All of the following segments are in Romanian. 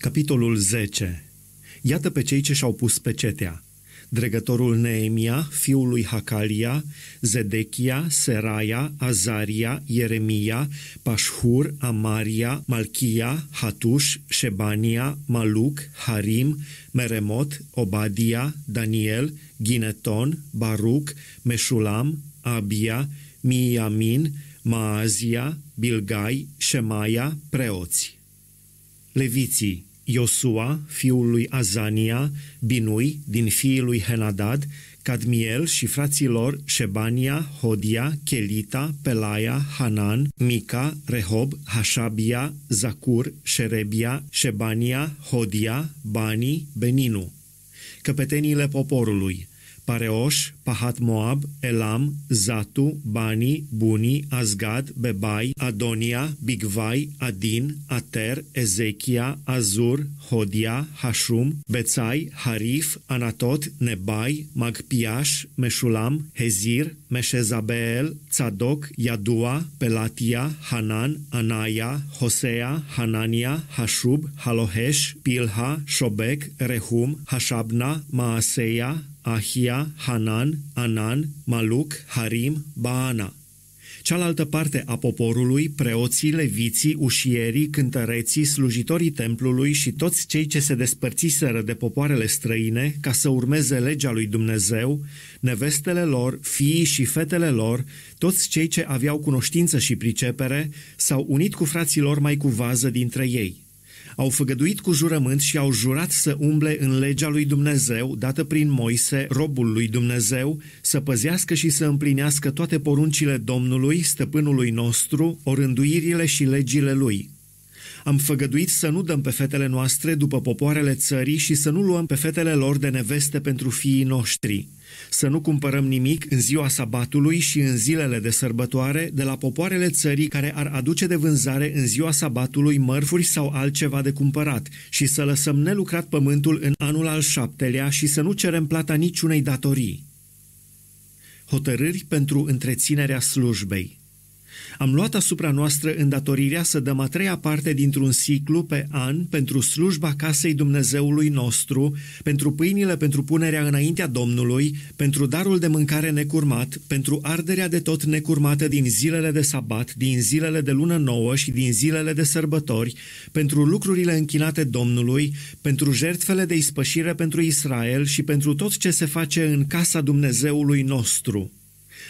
Capitolul 10 Iată pe cei ce și-au pus pecetea. Dregătorul Neemia, fiul lui Hakalia, Zedechia, Seraia, Azaria, Ieremia, Pașhur, Amaria, Malchia, Hatuș, Șebania, Maluc, Harim, Meremot, Obadia, Daniel, Gineton, Baruc, Meșulam, Abia, Miamin, Maazia, Bilgai, Shemaia, preoți. Leviții, Iosua, fiul lui Azania, Binui, din fiii lui Henadad, Cadmiel și frații lor Shebania, Hodia, Chelita, Pelaia, Hanan, Mica, Rehob, Hashabia, Zacur, Sherebia, Shebania, Hodia, Bani, Beninu. Căpetenile poporului – Pareoș, Pahat Moab, Elam, Zatu, Bani, Buni, Azgad, Bebai, Adonia, Bigvai, Adin, Ater, Ezechia, Azur, Hodia, Hashum, Bețai, Harif, Anatot, Nebai, Magpiaș, Meșulam, Hezir, Meșezabeel, Tzadok, yadua, Pelatia, Hanan, anaya, Hosea, Hanania, Hashub, Halohesh, Pilha, shobek, Rehum, Hashabna, Maaseia, Ahia, Hanan, Anan, Maluc, Harim, Baana. Cealaltă parte a poporului, preoții, leviții, ușierii, cântăreții, slujitorii templului și toți cei ce se despărțiseră de popoarele străine ca să urmeze legea lui Dumnezeu, nevestele lor, fiii și fetele lor, toți cei ce aveau cunoștință și pricepere, s-au unit cu frații lor mai cu vază dintre ei – au făgăduit cu jurământ și au jurat să umble în legea lui Dumnezeu, dată prin Moise, robul lui Dumnezeu, să păzească și să împlinească toate poruncile Domnului, stăpânului nostru, orânduirile și legile lui, am făgăduit să nu dăm pe fetele noastre după popoarele țării și să nu luăm pe fetele lor de neveste pentru fiii noștri. Să nu cumpărăm nimic în ziua sabatului și în zilele de sărbătoare de la popoarele țării care ar aduce de vânzare în ziua sabatului mărfuri sau altceva de cumpărat și să lăsăm nelucrat pământul în anul al șaptelea și să nu cerem plata niciunei datorii. Hotărâri pentru întreținerea slujbei am luat asupra noastră îndatorirea să dăm a treia parte dintr-un ciclu pe an pentru slujba casei Dumnezeului nostru, pentru pâinile pentru punerea înaintea Domnului, pentru darul de mâncare necurmat, pentru arderea de tot necurmată din zilele de sabat, din zilele de lună nouă și din zilele de sărbători, pentru lucrurile închinate Domnului, pentru jertfele de ispășire pentru Israel și pentru tot ce se face în casa Dumnezeului nostru.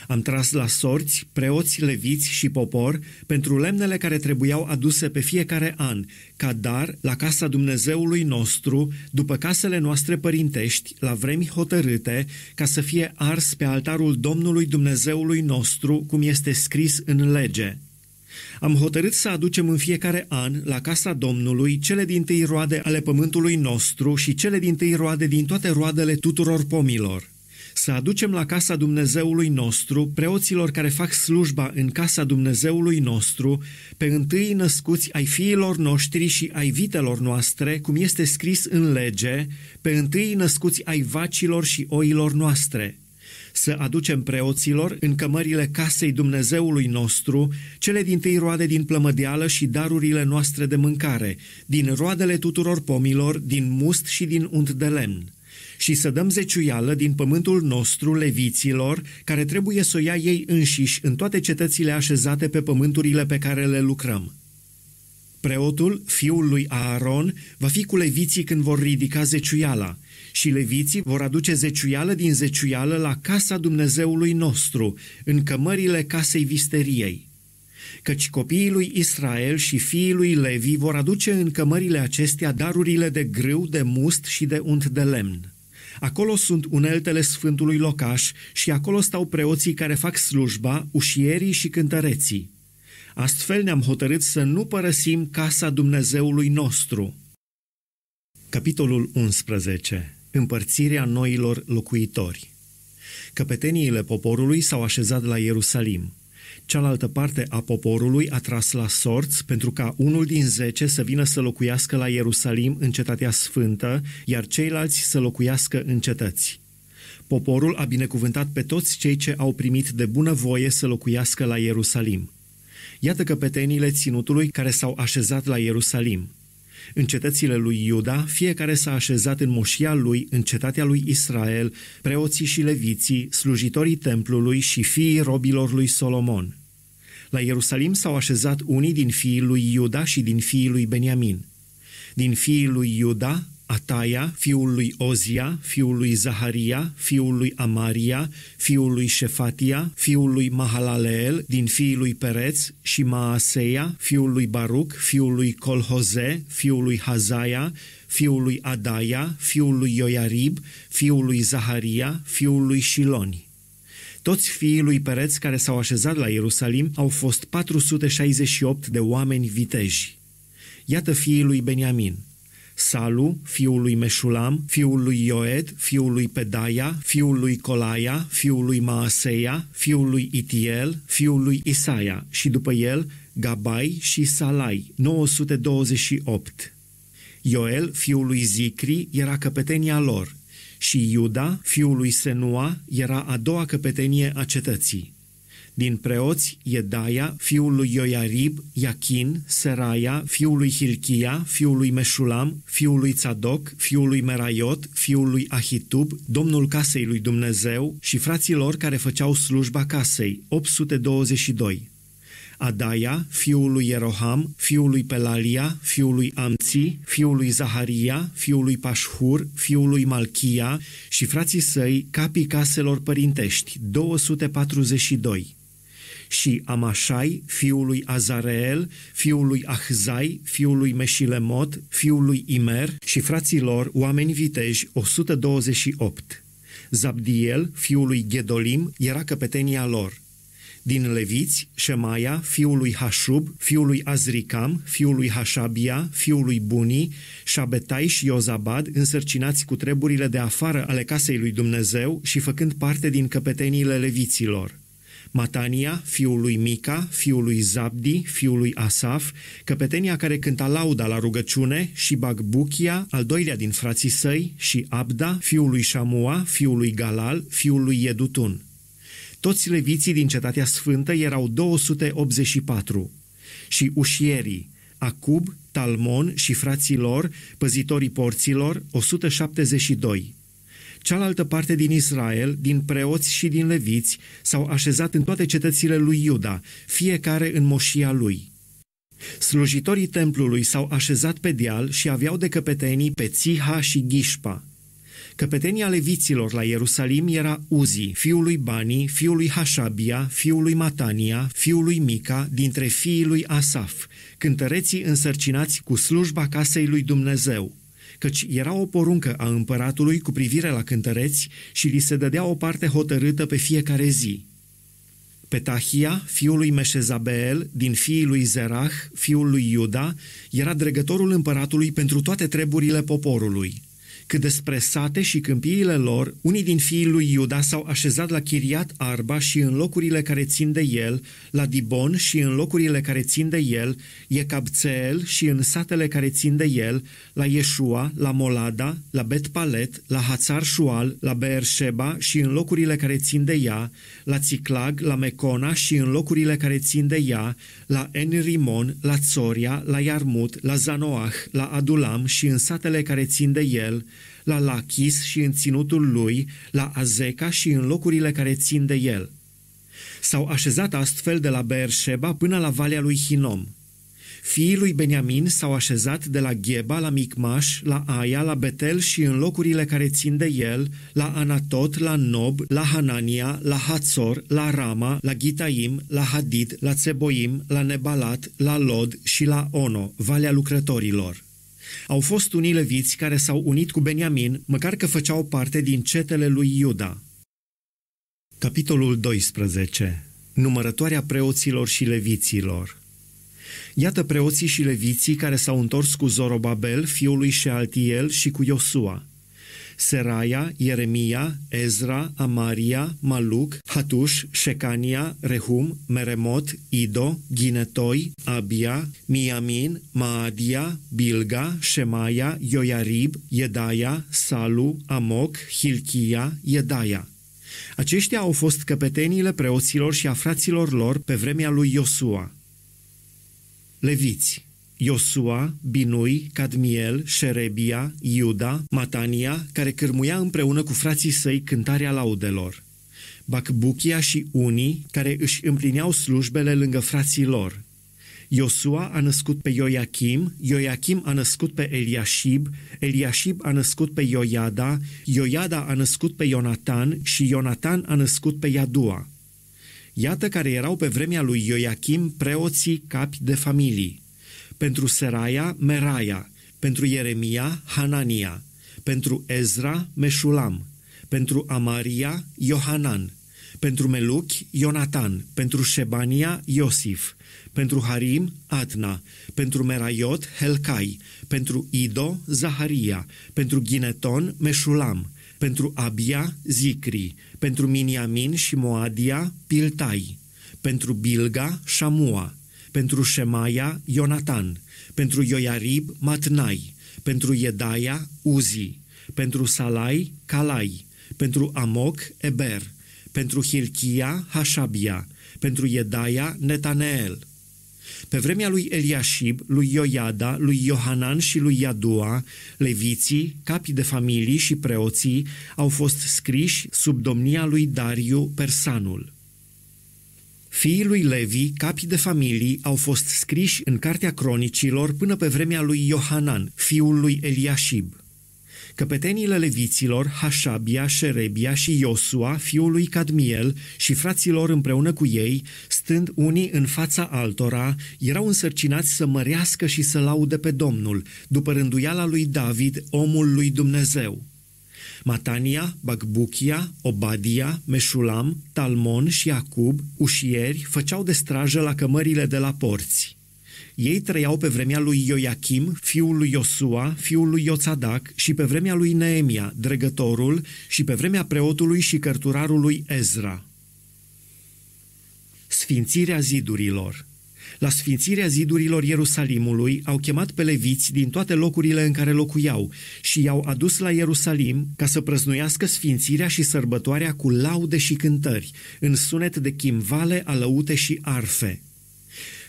Am tras la sorți preoți, leviți și popor pentru lemnele care trebuiau aduse pe fiecare an, ca dar la casa Dumnezeului nostru, după casele noastre părintești, la vremi hotărâte, ca să fie ars pe altarul Domnului Dumnezeului nostru, cum este scris în lege. Am hotărât să aducem în fiecare an la casa Domnului cele din tâi roade ale pământului nostru și cele din tâi roade din toate roadele tuturor pomilor să aducem la casa Dumnezeului nostru preoților care fac slujba în casa Dumnezeului nostru, pe întâi născuți ai fiilor noștri și ai vitelor noastre, cum este scris în lege, pe întâi născuți ai vacilor și oilor noastre, să aducem preoților în cămările casei Dumnezeului nostru cele din tâi roade din plămădeală și darurile noastre de mâncare, din roadele tuturor pomilor, din must și din unt de lemn și să dăm zeciuială din pământul nostru leviților, care trebuie să o ia ei înșiși în toate cetățile așezate pe pământurile pe care le lucrăm. Preotul, fiul lui Aaron, va fi cu leviții când vor ridica zeciuiala și leviții vor aduce zeciuială din zeciuială la casa Dumnezeului nostru, în cămările casei visteriei căci copiii lui Israel și fiii lui Levi vor aduce în cămările acestea darurile de grâu, de must și de unt de lemn. Acolo sunt uneltele sfântului locaș și acolo stau preoții care fac slujba, ușierii și cântăreții. Astfel ne-am hotărât să nu părăsim casa Dumnezeului nostru. Capitolul 11. Împărțirea noilor locuitori Căpeteniile poporului s-au așezat la Ierusalim – Cealaltă parte a poporului a tras la sorți pentru ca unul din zece să vină să locuiască la Ierusalim în cetatea sfântă, iar ceilalți să locuiască în cetăți. Poporul a binecuvântat pe toți cei ce au primit de bună voie să locuiască la Ierusalim. Iată căpetenile ținutului care s-au așezat la Ierusalim – în cetățile lui Iuda, fiecare s-a așezat în moșia lui, în cetatea lui Israel, preoții și leviții, slujitorii templului și fiii robilor lui Solomon. La Ierusalim s-au așezat unii din fiii lui Iuda și din fiii lui Beniamin. Din fiii lui Iuda, Ataia, fiul lui Ozia, fiul lui Zaharia, fiul lui Amaria, fiul lui Șefatia, fiul lui Mahalaleel, din fiii lui Pereț, și Maaseia, fiul lui Baruc, fiul lui Colhoze, fiul lui Hazaia, fiul lui Adaia, fiul lui Ioiarib, fiul lui Zaharia, fiul lui Shiloni. Toți fiii lui Pereț care s-au așezat la Ierusalim au fost 468 de oameni viteji. Iată fiii lui Beniamin – Salu, fiul lui Meșulam, fiul lui Ioed, fiul lui Pedaia, fiul lui Colaia, fiul lui Maaseia, fiul lui Itiel, fiul lui Isaia și după el Gabai și Salai, 928. Ioel, fiul lui Zicri, era căpetenia lor și Iuda, fiul lui Senua, era a doua căpetenie a cetății. Din preoți, Iedaia, fiul lui Ioiarib, Iachin, Seraia, fiul lui Hilchia, fiul lui Meșulam, fiul lui Tzadok, fiul lui Meraiot, fiul lui Ahitub, domnul casei lui Dumnezeu și fraților care făceau slujba casei, 822. Adaia, fiul lui Ieroham, fiul lui Pelalia, fiul lui Amți, fiul lui Zaharia, fiul lui Pașhur, fiul lui Malchia și frații săi, capii caselor părintești, 242 și Amașai, fiul lui Azareel, fiul lui Ahzai, fiul lui Meșilemot, fiul lui Imer și frații lor, oameni viteji, 128. Zabdiel, fiul lui Gedolim, era căpetenia lor. Din leviți, Shemaia, fiul lui Hașub, fiul lui Azricam, fiul lui Hașabia, fiul lui Buni, Șabetai și Iozabad, însărcinați cu treburile de afară ale casei lui Dumnezeu și făcând parte din căpeteniile leviților. Matania, fiul lui Mica, fiul lui Zabdi, fiul lui Asaf, căpetenia care cânta lauda la rugăciune și Bagbuchia, al doilea din frații săi, și Abda, fiul lui Shamua, fiul lui Galal, fiul lui Jedutun. Toți leviții din cetatea sfântă erau 284 și ușierii, Acub, Talmon și frații lor, păzitorii porților, 172. Cealaltă parte din Israel, din preoți și din leviți, s-au așezat în toate cetățile lui Iuda, fiecare în moșia lui. Slujitorii templului s-au așezat pe deal și aveau de căpetenii pe Țiha și Ghișpa. Căpetenia leviților la Ierusalim era Uzi, fiul lui Bani, fiul lui Hașabia, fiul lui Matania, fiul lui Mica, dintre fiii lui Asaf, cântăreții însărcinați cu slujba casei lui Dumnezeu căci era o poruncă a împăratului cu privire la cântăreți și li se dădea o parte hotărâtă pe fiecare zi. Petahia, fiul lui Meșezabel, din fiii lui Zerah, fiul lui Iuda, era dregătorul împăratului pentru toate treburile poporului – că despre sate și câmpiile lor, unii din fiii lui Iuda s-au așezat la Chiriat Arba și în locurile care țin de el, la Dibon și în locurile care țin de el, Iecabțel și în satele care țin de el, la Ieșua, la Molada, la Bet-Palet, la Hațar Shual, la Beersheba și în locurile care țin de ea, la Ciclag, la Mecona și în locurile care țin de ea, la Enrimon, la Zoria, la Iarmut, la Zanoah, la Adulam și în satele care țin de el, la Lachis și în ținutul lui, la Azeca și în locurile care țin de el. S-au așezat astfel de la Beersheba până la Valea lui Hinom. Fiii lui Beniamin s-au așezat de la Gheba la Micmaș, la Aia, la Betel și în locurile care țin de el, la Anatot, la Nob, la Hanania, la Hatzor, la Rama, la Gitaim, la Hadid, la Tseboim, la Nebalat, la Lod și la Ono, Valea Lucrătorilor. Au fost unii leviți care s-au unit cu Beniamin, măcar că făceau parte din cetele lui Iuda. Capitolul 12. Numărătoarea preoților și leviților Iată preoții și leviții care s-au întors cu Zorobabel, fiul lui Shealtiel și cu Iosua. Seraia, Ieremia, Ezra, Amaria, Maluc, Hatuș, Shekania, Rehum, Meremot, Ido, Ginetoi, Abia, Miamin, Maadia, Bilga, Shemaia, Ioiarib, Iedaia, Salu, Amoc, Hilchia, Iedaia. Aceștia au fost căpeteniile preoților și a fraților lor pe vremea lui Iosua. Leviți Iosua, Binui, Cadmiel, Șerebia, Iuda, Matania, care cârmuia împreună cu frații săi cântarea laudelor. Bacbuchia și unii care își împlineau slujbele lângă frații lor. Iosua a născut pe Ioachim, Ioachim a născut pe Eliashib, Eliashib a născut pe Ioiada, Ioiada a născut pe Ionatan și Ionatan a născut pe Iadua. Iată care erau pe vremea lui Ioachim preoții capi de familii pentru Seraia, Meraia, pentru Ieremia, Hanania, pentru Ezra, Meșulam, pentru Amaria, Iohanan, pentru Meluc, Ionatan, pentru Șebania, Iosif, pentru Harim, Atna, pentru Meraiot, Helcai, pentru Ido, Zaharia, pentru Gineton, Meșulam, pentru Abia, Zicri, pentru Miniamin și Moadia, Piltai, pentru Bilga, Shamua pentru Shemaia, Ionatan, pentru Ioiarib, Matnai, pentru Iedaia, Uzi, pentru Salai, Calai, pentru Amoc, Eber, pentru Hilchia, Hashabia, pentru Iedaia, Netaneel. Pe vremea lui Eliashib, lui Ioiada, lui Iohanan și lui Iadua, leviții, capii de familii și preoții au fost scriși sub domnia lui Dariu Persanul. Fiii lui Levi, capi de familii, au fost scriși în Cartea Cronicilor până pe vremea lui Iohanan, fiul lui Eliashib. Căpetenile leviților, Hașabia, Șerebia și Iosua, fiul lui Cadmiel, și fraților împreună cu ei, stând unii în fața altora, erau însărcinați să mărească și să laude pe Domnul, după rânduiala lui David, omul lui Dumnezeu. Matania, Bagbuchia, Obadia, Meșulam, Talmon și Iacub, ușieri, făceau de strajă la cămările de la porți. Ei trăiau pe vremea lui Ioachim, fiul lui Iosua, fiul lui Ioțadac și pe vremea lui Neemia, dregătorul, și pe vremea preotului și cărturarului Ezra. Sfințirea zidurilor – la sfințirea zidurilor Ierusalimului au chemat pe leviți din toate locurile în care locuiau și i-au adus la Ierusalim ca să prăznuiască sfințirea și sărbătoarea cu laude și cântări, în sunet de chimvale, alăute și arfe.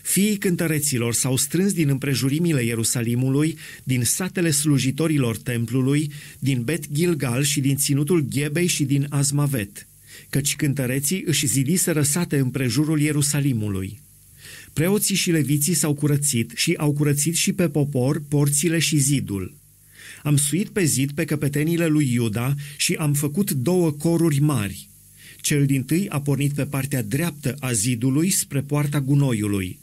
Fiii cântăreților s-au strâns din împrejurimile Ierusalimului, din satele slujitorilor templului, din Bet Gilgal și din ținutul Ghebei și din Azmavet, căci cântăreții își zidiseră sate împrejurul Ierusalimului. Preoții și leviții s-au curățit și au curățit și pe popor porțile și zidul. Am suit pe zid pe căpetenile lui Iuda și am făcut două coruri mari. Cel din tâi a pornit pe partea dreaptă a zidului spre poarta gunoiului.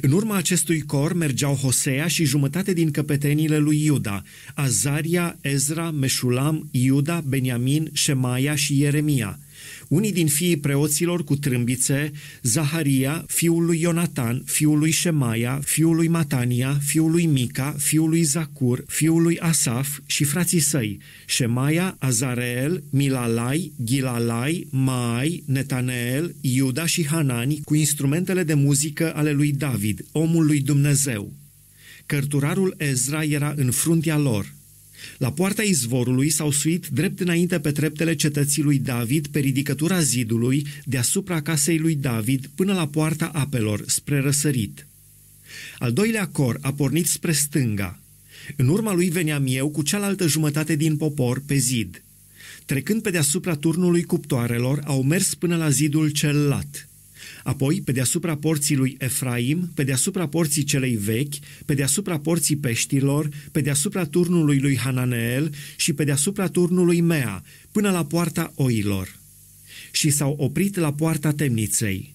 În urma acestui cor mergeau Hosea și jumătate din căpetenile lui Iuda, Azaria, Ezra, Meșulam, Iuda, Beniamin, Șemaia și Ieremia – unii din fiii preoților cu trâmbițe, Zaharia, fiul lui Ionatan, fiul lui Shemaia, fiul lui Matania, fiul lui Mica, fiul lui Zacur, fiul lui Asaf și frații săi, Shemaia, Azareel, Milalai, Gilalai, Maai, Netaneel, Iuda și Hanani cu instrumentele de muzică ale lui David, omul lui Dumnezeu. Cărturarul Ezra era în fruntea lor – la poarta izvorului s-au suit drept înainte pe treptele cetății lui David, pe ridicătura zidului, deasupra casei lui David, până la poarta apelor, spre răsărit. Al doilea cor a pornit spre stânga. În urma lui veneam eu cu cealaltă jumătate din popor pe zid. Trecând pe deasupra turnului cuptoarelor, au mers până la zidul cel lat. Apoi, pe deasupra porții lui Efraim, pe deasupra porții celei vechi, pe deasupra porții peștilor, pe deasupra turnului lui Hananeel și pe deasupra turnului Mea, până la poarta oilor. Și s-au oprit la poarta temniței.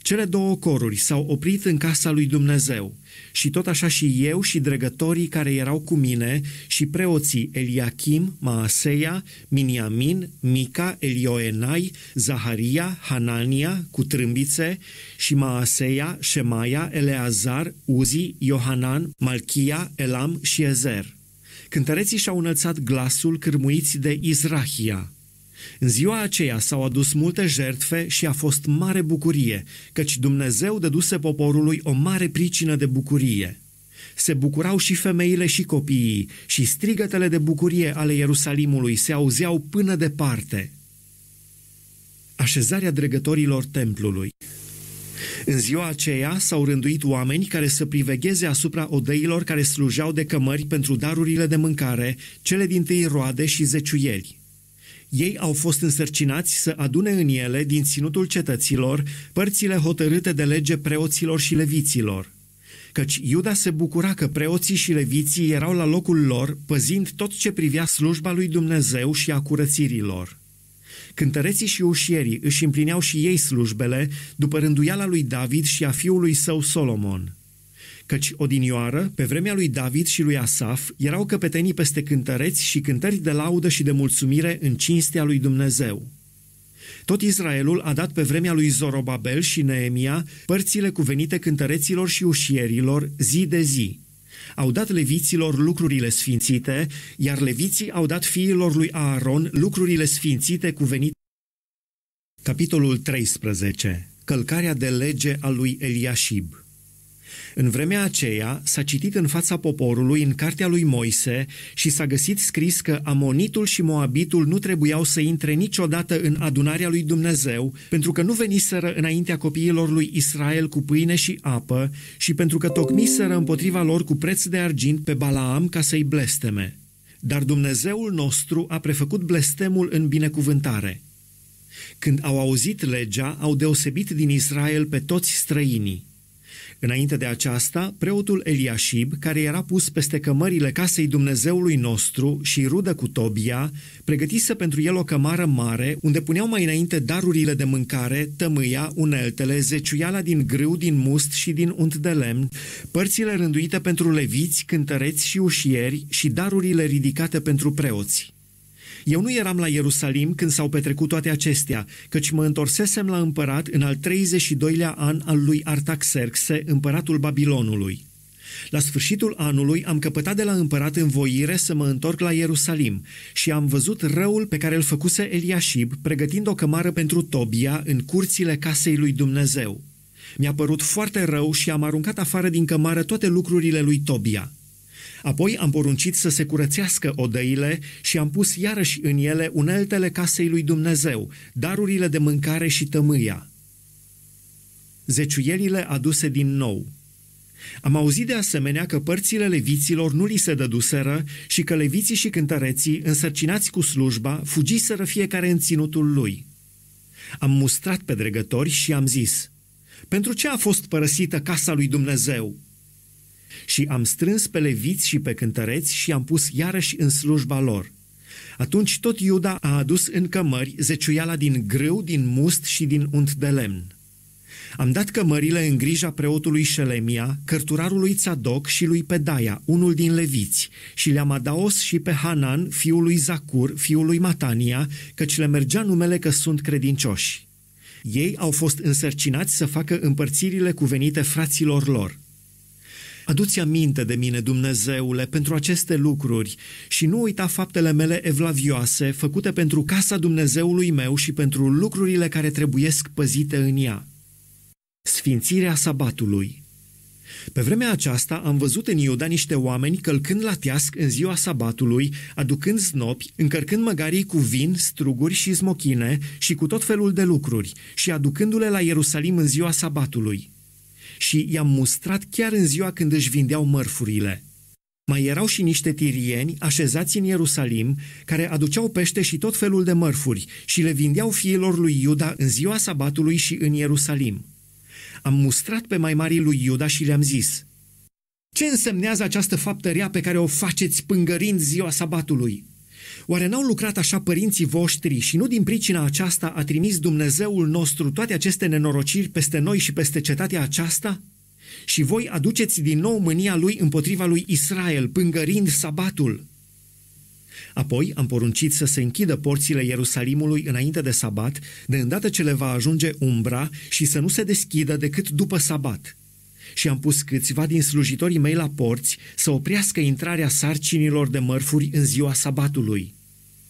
Cele două coruri s-au oprit în casa lui Dumnezeu, și tot așa și eu și dregătorii care erau cu mine și preoții Eliachim, Maaseia, Miniamin, Mica, Elioenai, Zaharia, Hanania, cu trâmbițe și Maaseia, Shemaia, Eleazar, Uzi, Iohanan, Malchia, Elam și Ezer. Cântăreții și-au înălțat glasul cârmuiți de Izrahia – în ziua aceea s-au adus multe jertfe și a fost mare bucurie, căci Dumnezeu dăduse poporului o mare pricină de bucurie. Se bucurau și femeile și copiii, și strigătele de bucurie ale Ierusalimului se auzeau până departe. Așezarea dregătorilor templului în ziua aceea s-au rânduit oameni care să privegheze asupra odeilor care slujeau de cămări pentru darurile de mâncare, cele din tâi roade și zeciuieli. Ei au fost însărcinați să adune în ele, din ținutul cetăților, părțile hotărâte de lege preoților și leviților. Căci Iuda se bucura că preoții și leviții erau la locul lor, păzind tot ce privea slujba lui Dumnezeu și a curățirilor. Cântăreții și ușierii își împlineau și ei slujbele, după rânduiala lui David și a fiului său Solomon – căci odinioară, pe vremea lui David și lui Asaf, erau căpetenii peste cântăreți și cântări de laudă și de mulțumire în cinstea lui Dumnezeu. Tot Israelul a dat pe vremea lui Zorobabel și Neemia părțile cuvenite cântăreților și ușierilor zi de zi. Au dat leviților lucrurile sfințite, iar leviții au dat fiilor lui Aaron lucrurile sfințite cuvenite. Capitolul 13. Călcarea de lege a lui Eliashib. În vremea aceea s-a citit în fața poporului în cartea lui Moise și s-a găsit scris că Amonitul și Moabitul nu trebuiau să intre niciodată în adunarea lui Dumnezeu, pentru că nu veniseră înaintea copiilor lui Israel cu pâine și apă și pentru că tocmiseră împotriva lor cu preț de argint pe Balaam ca să-i blesteme. Dar Dumnezeul nostru a prefăcut blestemul în binecuvântare. Când au auzit legea, au deosebit din Israel pe toți străinii. Înainte de aceasta, preotul Eliashib, care era pus peste cămările casei Dumnezeului nostru și rudă cu Tobia, pregătise pentru el o cămară mare, unde puneau mai înainte darurile de mâncare, tămâia, uneltele, zeciuiala din grâu, din must și din unt de lemn, părțile rânduite pentru leviți, cântăreți și ușieri și darurile ridicate pentru preoți. Eu nu eram la Ierusalim când s-au petrecut toate acestea, căci mă întorsesem la împărat în al 32-lea an al lui Artaxerxe, împăratul Babilonului. La sfârșitul anului am căpătat de la împărat voire să mă întorc la Ierusalim și am văzut răul pe care îl făcuse Eliashib, pregătind o cămară pentru Tobia în curțile casei lui Dumnezeu. Mi-a părut foarte rău și am aruncat afară din cămară toate lucrurile lui Tobia – Apoi am poruncit să se curățească odăile și am pus iarăși în ele uneltele casei lui Dumnezeu, darurile de mâncare și tămâia. Zeciuielile aduse din nou. Am auzit de asemenea că părțile leviților nu li se dăduseră și că leviții și cântăreții, însărcinați cu slujba, fugiseră fiecare în ținutul lui. Am mustrat pe dregători și am zis, Pentru ce a fost părăsită casa lui Dumnezeu?" și am strâns pe leviți și pe cântăreți și am pus iarăși în slujba lor. Atunci tot Iuda a adus în cămări zeciuiala din grâu, din must și din unt de lemn. Am dat cămările în grija preotului Șelemia, cărturarului Țadoc și lui Pedaia, unul din leviți, și le-am adaos și pe Hanan, fiul lui Zacur, fiul lui Matania, căci le mergea numele că sunt credincioși. Ei au fost însărcinați să facă împărțirile cuvenite fraților lor – Aduți aminte de mine, Dumnezeule, pentru aceste lucruri și nu uita faptele mele evlavioase făcute pentru casa Dumnezeului meu și pentru lucrurile care trebuiesc păzite în ea. Sfințirea sabatului pe vremea aceasta am văzut în Iuda niște oameni călcând la teasc în ziua sabatului, aducând snopi, încărcând măgarii cu vin, struguri și zmochine și cu tot felul de lucruri și aducându-le la Ierusalim în ziua sabatului și i-am mustrat chiar în ziua când își vindeau mărfurile. Mai erau și niște tirieni așezați în Ierusalim, care aduceau pește și tot felul de mărfuri și le vindeau fiilor lui Iuda în ziua sabatului și în Ierusalim. Am mustrat pe mai marii lui Iuda și le-am zis, Ce însemnează această faptă rea pe care o faceți pângărind ziua sabatului?" Oare n-au lucrat așa părinții voștri și nu din pricina aceasta a trimis Dumnezeul nostru toate aceste nenorociri peste noi și peste cetatea aceasta? Și voi aduceți din nou mânia lui împotriva lui Israel, pângărind sabatul. Apoi am poruncit să se închidă porțile Ierusalimului înainte de sabat, de îndată ce le va ajunge umbra și să nu se deschidă decât după sabat – și am pus câțiva din slujitorii mei la porți să oprească intrarea sarcinilor de mărfuri în ziua sabatului.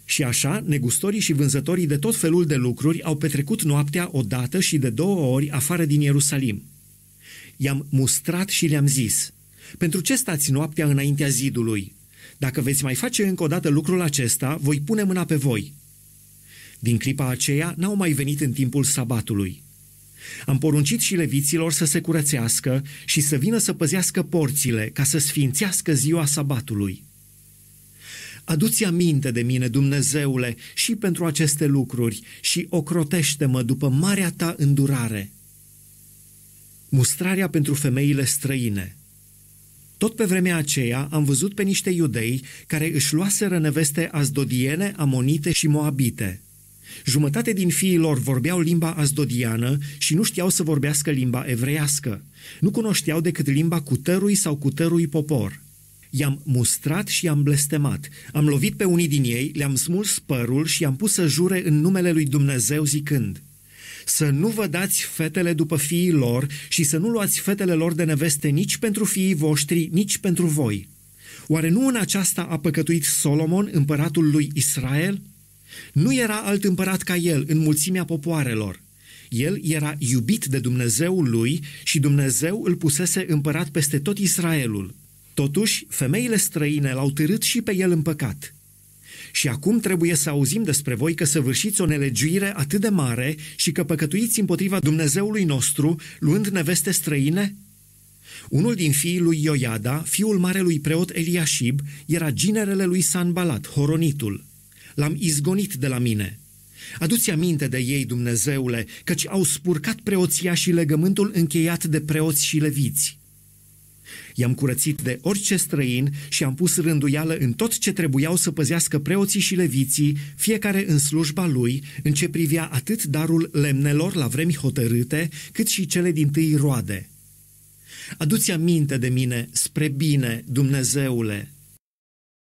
Și așa, negustorii și vânzătorii de tot felul de lucruri au petrecut noaptea o dată și de două ori afară din Ierusalim. I-am mustrat și le-am zis, pentru ce stați noaptea înaintea zidului? Dacă veți mai face încă o dată lucrul acesta, voi pune mâna pe voi. Din clipa aceea n-au mai venit în timpul sabatului. Am poruncit și leviților să se curățească și să vină să păzească porțile, ca să sfințească ziua sabatului. Aduți aminte de mine, Dumnezeule, și pentru aceste lucruri și ocrotește-mă după marea ta îndurare. Mustrarea pentru femeile străine – tot pe vremea aceea am văzut pe niște iudei care își luaseră neveste azdodiene, amonite și moabite. Jumătate din fiii lor vorbeau limba azdodiană și nu știau să vorbească limba evreiască. Nu cunoșteau decât limba cutărui sau cutărui popor. I-am mustrat și i-am blestemat. Am lovit pe unii din ei, le-am smuls părul și i-am pus să jure în numele lui Dumnezeu zicând – să nu vă dați fetele după fiii lor și să nu luați fetele lor de neveste nici pentru fiii voștri, nici pentru voi. Oare nu în aceasta a păcătuit Solomon, împăratul lui Israel? Nu era alt împărat ca el în mulțimea popoarelor. El era iubit de Dumnezeul lui și Dumnezeu îl pusese împărat peste tot Israelul. Totuși, femeile străine l-au târât și pe el în păcat. Și acum trebuie să auzim despre voi că săvârșiți o nelegiuire atât de mare și că păcătuiți împotriva Dumnezeului nostru, luând neveste străine? Unul din fiii lui Ioiada, fiul marelui preot Eliashib, era ginerele lui Sanbalat, Horonitul l-am izgonit de la mine. Aduți aminte de ei, Dumnezeule, căci au spurcat preoția și legământul încheiat de preoți și leviți. I-am curățit de orice străin și am pus rânduială în tot ce trebuiau să păzească preoții și leviții, fiecare în slujba lui, în ce privea atât darul lemnelor la vremi hotărâte, cât și cele din tâi roade. Aduți aminte de mine spre bine, Dumnezeule,